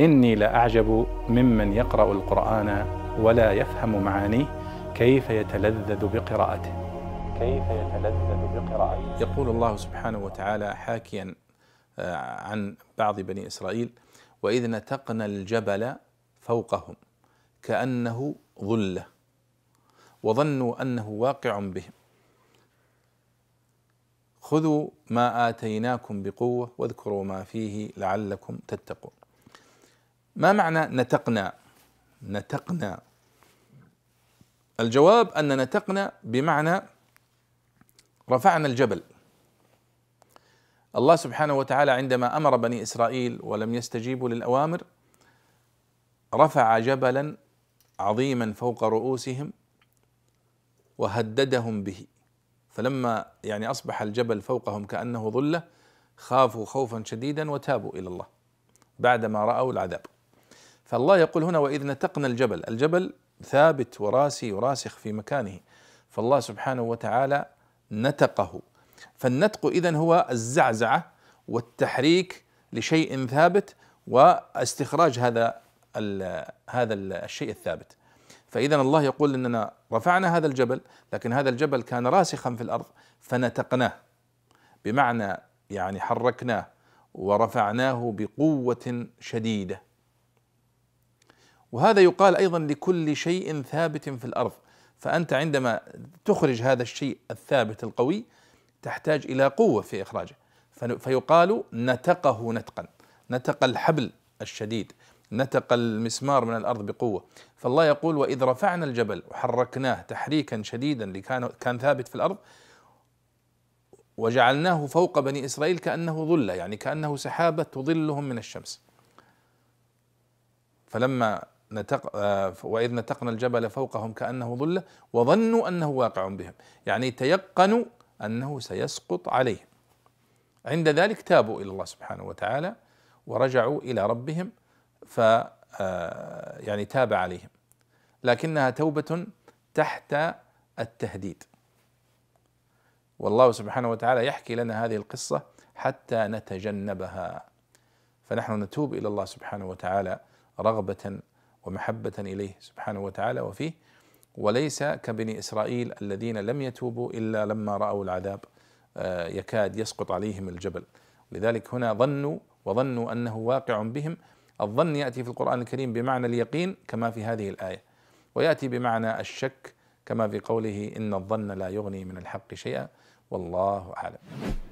إني لأعجب ممن يقرأ القرآن ولا يفهم معانيه كيف يتلذذ بقراءته كيف يتلذذ بقراءته يقول الله سبحانه وتعالى حاكيا آه، عن بعض بني إسرائيل وإذ نتقنا الجبل فوقهم كأنه ظلة وظنوا أنه واقع بهم خذوا ما آتيناكم بقوة واذكروا ما فيه لعلكم تتقون ما معنى نتقنا نتقنا الجواب ان نتقنا بمعنى رفعنا الجبل الله سبحانه وتعالى عندما امر بني اسرائيل ولم يستجيبوا للاوامر رفع جبلا عظيما فوق رؤوسهم وهددهم به فلما يعني اصبح الجبل فوقهم كانه ظله خافوا خوفا شديدا وتابوا الى الله بعدما راوا العذاب فالله يقول هنا وإذ نتقنا الجبل الجبل ثابت وراسي وراسخ في مكانه فالله سبحانه وتعالى نتقه فالنتق اذا هو الزعزعة والتحريك لشيء ثابت واستخراج هذا هذا الشيء الثابت فإذا الله يقول أننا رفعنا هذا الجبل لكن هذا الجبل كان راسخا في الأرض فنتقناه بمعنى يعني حركناه ورفعناه بقوة شديدة وهذا يقال ايضا لكل شيء ثابت في الارض فانت عندما تخرج هذا الشيء الثابت القوي تحتاج الى قوه في اخراجه فيقال نتقه نتقا نتق الحبل الشديد نتق المسمار من الارض بقوه فالله يقول واذ رفعنا الجبل وحركناه تحريكا شديدا كان كان ثابت في الارض وجعلناه فوق بني اسرائيل كانه ظله يعني كانه سحابه تظلهم من الشمس فلما نتق آه، وإذ نتقنا الجبل فوقهم كأنه ظلة وظنوا أنه واقع بهم يعني تيقنوا أنه سيسقط عليهم عند ذلك تابوا إلى الله سبحانه وتعالى ورجعوا إلى ربهم ف آه، يعني تاب عليهم لكنها توبة تحت التهديد والله سبحانه وتعالى يحكي لنا هذه القصة حتى نتجنبها فنحن نتوب إلى الله سبحانه وتعالى رغبة ومحبة إليه سبحانه وتعالى وفيه وليس كبني إسرائيل الذين لم يتوبوا إلا لما رأوا العذاب آه، يكاد يسقط عليهم الجبل لذلك هنا ظنوا وظنوا أنه واقع بهم الظن يأتي في القرآن الكريم بمعنى اليقين كما في هذه الآية ويأتي بمعنى الشك كما في قوله إن الظن لا يغني من الحق شيئا والله أعلم